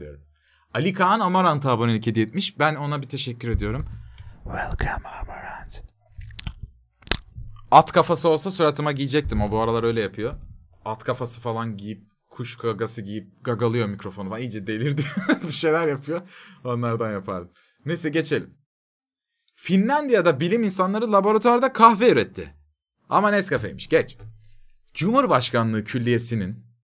kutluyorum. Ali Kaan Amarant abonelik hediye etmiş. Ben ona bir teşekkür ediyorum. Welcome Amarant. At kafası olsa suratıma giyecektim. O bu aralar öyle yapıyor. At kafası falan giyip kuş gagası giyip gagalıyor mikrofonu falan. İyice delirdi. bir şeyler yapıyor. Onlardan yapardım. Neyse geçelim. Finlandiya'da bilim insanları laboratuvarda kahve üretti. Ama Nescafe'ymiş geç. Cumhurbaşkanlığı Külliyesi'nin